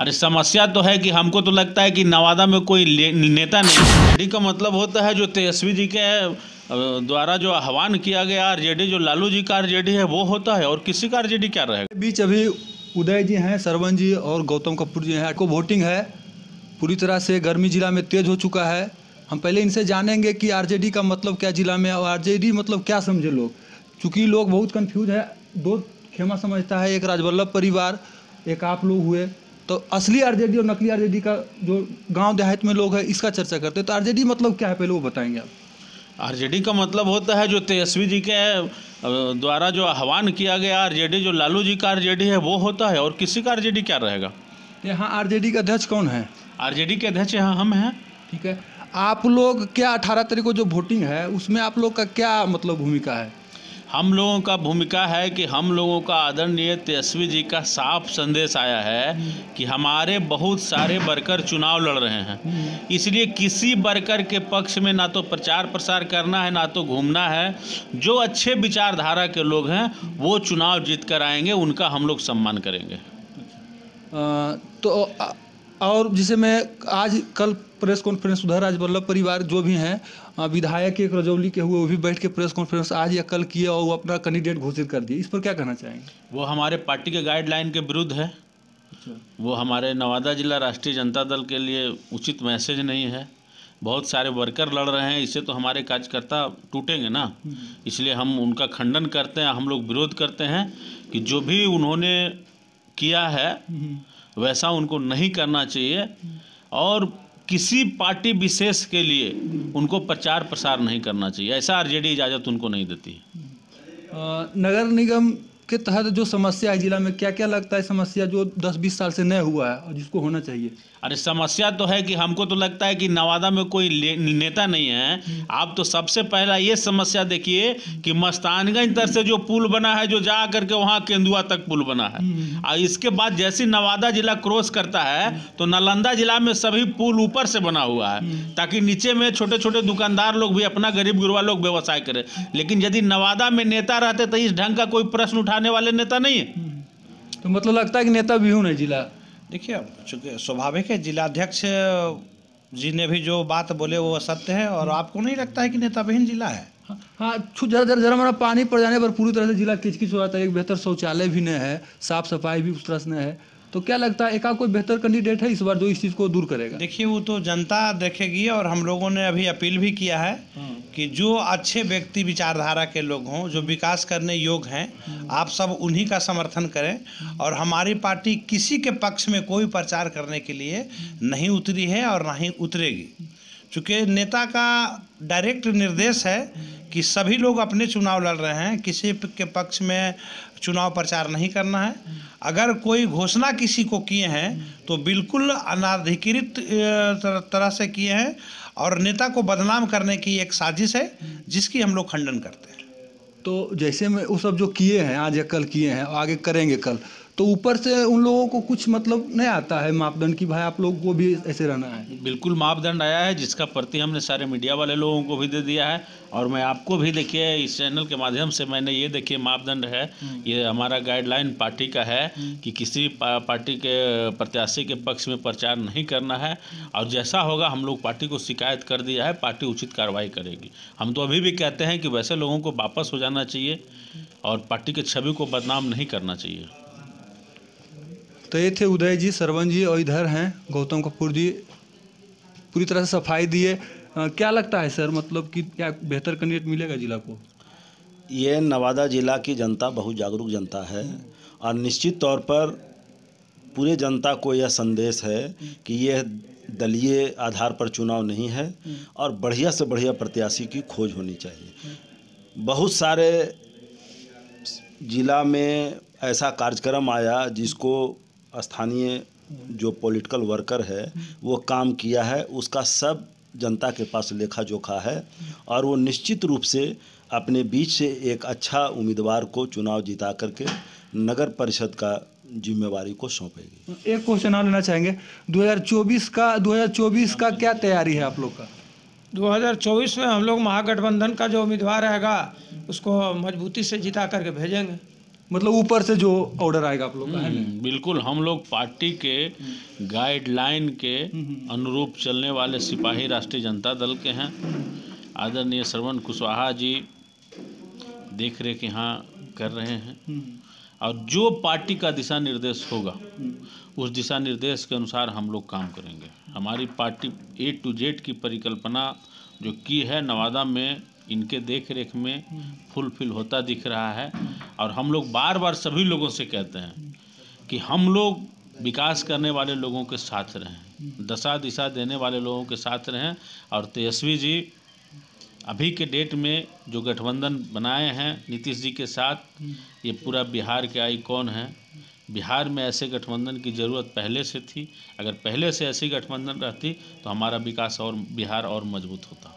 अरे समस्या तो है कि हमको तो लगता है कि नवादा में कोई नेता नहीं आरजेडी का मतलब होता है जो तेजस्वी जी के द्वारा जो आह्वान किया गया आरजेडी जो लालू जी का आरजेडी है वो होता है और किसी का आर क्या रहेगा बीच अभी उदय जी हैं सरवन जी और गौतम कपूर जी हैं को वोटिंग है पूरी तरह से गर्मी जिला में तेज हो चुका है हम पहले इनसे जानेंगे कि आरजेडी का मतलब क्या जिला में और आरजेडी मतलब क्या समझे लोग चूँकि लोग बहुत कन्फ्यूज है दो खेमा समझता है एक राजवल्लभ परिवार एक आप लोग हुए तो असली आरजेडी और नकली आरजेडी का जो गांव देहात में लोग है इसका चर्चा करते हैं तो आरजेडी मतलब क्या है पहले वो बताएंगे आप आरजेडी का मतलब होता है जो तेजस्वी जी के द्वारा जो आह्वान किया गया आरजेडी जो लालू जी का आरजेडी है वो होता है और किसी का आरजेडी क्या रहेगा यहाँ आरजेडी का अध्यक्ष कौन है आरजेडी के अध्यक्ष यहाँ हम हैं ठीक है आप लोग क्या अठारह तारीख को जो वोटिंग है उसमें आप लोग का क्या मतलब भूमिका है हम लोगों का भूमिका है कि हम लोगों का आदरणीय तेजस्वी जी का साफ संदेश आया है कि हमारे बहुत सारे वर्कर चुनाव लड़ रहे हैं इसलिए किसी वर्कर के पक्ष में ना तो प्रचार प्रसार करना है ना तो घूमना है जो अच्छे विचारधारा के लोग हैं वो चुनाव जीत कर आएंगे उनका हम लोग सम्मान करेंगे आ, तो और जिसे मैं आज कल प्रेस कॉन्फ्रेंस उधर आज वल्लभ परिवार जो भी हैं विधायक एक रजौली के हुए वो भी बैठ के प्रेस कॉन्फ्रेंस आज या कल किए और वो अपना कैंडिडेट घोषित कर दिए इस पर क्या कहना चाहेंगे वो हमारे पार्टी के गाइडलाइन के विरुद्ध है अच्छा। वो हमारे नवादा जिला राष्ट्रीय जनता दल के लिए उचित मैसेज नहीं है बहुत सारे वर्कर लड़ रहे हैं इससे तो हमारे कार्यकर्ता टूटेंगे ना हम्म। इसलिए हम उनका खंडन करते हैं हम लोग विरोध करते हैं कि जो भी उन्होंने किया है हम्म। वैसा उनको नहीं करना चाहिए और किसी पार्टी विशेष के लिए उनको प्रचार प्रसार नहीं करना चाहिए ऐसा आरजेडी इजाज़त उनको नहीं देती नगर निगम के तहत जो समस्या है जिला में क्या क्या लगता है समस्या जो 10-20 साल से नहीं हुआ है और जिसको होना चाहिए अरे समस्या तो है कि हमको तो लगता है कि नवादा में कोई नेता नहीं है हम्म। आप तो सबसे पहला ये समस्या देखिए कि मस्तानगंज तक से जो पुल बना है जो जा करके वहाँ केंदुआ तक पुल बना है हम्म। और इसके बाद जैसे नवादा जिला क्रॉस करता है हम्म। तो नालंदा जिला में सभी पुल ऊपर से बना हुआ है ताकि नीचे में छोटे छोटे दुकानदार लोग भी अपना गरीब गुरबा लोग व्यवसाय करें लेकिन यदि नवादा में नेता रहते तो इस ढंग का कोई प्रश्न उठा आने वाले नेता नहीं है हम्म। तो मतलब लगता है कि नेता भी हूँ है जिला देखिए अब चूँकि स्वाभाविक है जिलाध्यक्ष जी ने भी जो बात बोले वो सत्य है और हम्म। आपको नहीं लगता है कि नेता विहीन जिला है हाँ, हाँ जरा जरा जरा हमारा पानी पड़ जाने पर पूरी तरह से जिला किचकिच हो जाता है एक बेहतर शौचालय भी नहीं है साफ सफाई भी उस तरह से नहीं है तो क्या लगता है एका कोई बेहतर कैंडिडेट है इस बार जो इस चीज़ को दूर करेगा देखिए वो तो जनता देखेगी और हम लोगों ने अभी अपील भी किया है हाँ। कि जो अच्छे व्यक्ति विचारधारा के लोग हों जो विकास करने योग्य हैं हाँ। आप सब उन्हीं का समर्थन करें हाँ। और हमारी पार्टी किसी के पक्ष में कोई प्रचार करने के लिए नहीं उतरी है और ना ही उतरेगी चूँकि नेता का डायरेक्ट निर्देश है कि सभी लोग अपने चुनाव लड़ रहे हैं किसी के पक्ष में चुनाव प्रचार नहीं करना है अगर कोई घोषणा किसी को किए हैं तो बिल्कुल अनाधिकृत तरह से किए हैं और नेता को बदनाम करने की एक साजिश है जिसकी हम लोग खंडन करते हैं तो जैसे में वो सब जो किए हैं आज या कल किए हैं आगे करेंगे कल तो ऊपर से उन लोगों को कुछ मतलब नहीं आता है मापदंड कि भाई आप लोग को भी ऐसे रहना है बिल्कुल मापदंड आया है जिसका प्रति हमने सारे मीडिया वाले लोगों को भी दे दिया है और मैं आपको भी देखिए इस चैनल के माध्यम से मैंने ये देखिए मापदंड है हम्म। ये हमारा गाइडलाइन पार्टी का है हम्म। कि किसी पा, पार्टी के प्रत्याशी के पक्ष में प्रचार नहीं करना है और जैसा होगा हम लोग पार्टी को शिकायत कर दिया है पार्टी उचित कार्रवाई करेगी हम तो अभी भी कहते हैं कि वैसे लोगों को वापस हो जाना चाहिए हम्म। और पार्टी के छवि को बदनाम नहीं करना चाहिए तो ये थे उदय जी सरवन जी और इधर हैं गौतम कपूर जी पूरी तरह से सफाई दिए क्या लगता है सर मतलब कि क्या बेहतर कैंडिडेट मिलेगा जिला को ये नवादा ज़िला की जनता बहुत जागरूक जनता है और निश्चित तौर पर पूरे जनता को यह संदेश है कि यह दलीय आधार पर चुनाव नहीं है और बढ़िया से बढ़िया प्रत्याशी की खोज होनी चाहिए बहुत सारे ज़िला में ऐसा कार्यक्रम आया जिसको स्थानीय जो पॉलिटिकल वर्कर है वो काम किया है उसका सब जनता के पास लेखा जोखा है और वो निश्चित रूप से अपने बीच से एक अच्छा उम्मीदवार को चुनाव जिता करके नगर परिषद का जिम्मेवारी को सौंपेगी एक क्वेश्चन और लेना चाहेंगे 2024 का 2024 का क्या तैयारी है आप लोग का 2024 में हम लोग महागठबंधन का जो उम्मीदवार रहेगा उसको मजबूती से जिता करके भेजेंगे मतलब ऊपर से जो ऑर्डर आएगा आप लोग का है हम्म, बिल्कुल हम लोग पार्टी के गाइडलाइन के अनुरूप चलने वाले सिपाही राष्ट्रीय जनता दल के हैं आदरणीय श्रवण कुशवाहा जी देख रेख यहाँ कर रहे हैं हम्म। और जो पार्टी का दिशा निर्देश होगा हम्म। उस दिशा निर्देश के अनुसार हम लोग काम करेंगे हमारी पार्टी ए टू जेड की परिकल्पना जो की है नवादा में इनके देख रेख में हम्म। फुलफिल होता दिख रहा है और हम लोग बार बार सभी लोगों से कहते हैं कि हम लोग विकास करने वाले लोगों के साथ रहें हम्म। दशा दिशा देने वाले लोगों के साथ रहें और तेजस्वी जी अभी के डेट में जो गठबंधन बनाए हैं नीतीश जी के साथ हम्म। ये पूरा बिहार के आई कौन है बिहार में ऐसे गठबंधन की ज़रूरत पहले से थी अगर पहले से ऐसी गठबंधन रहती तो हमारा विकास और बिहार और मजबूत होता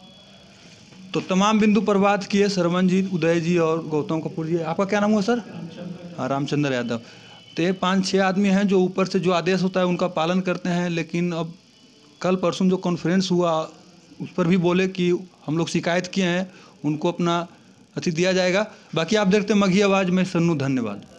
तो तमाम बिंदु पर बात किए सरवन जी उदय जी और गौतम कपूर जी आपका क्या नाम हुआ सर हाँ रामचंद्र यादव तो ये पाँच छः आदमी हैं जो ऊपर से जो आदेश होता है उनका पालन करते हैं लेकिन अब कल परसों जो कॉन्फ्रेंस हुआ उस पर भी बोले कि हम लोग शिकायत किए हैं उनको अपना अति दिया जाएगा बाकी आप देखते हैं मघी आवाज़ में सन्नू धन्यवाद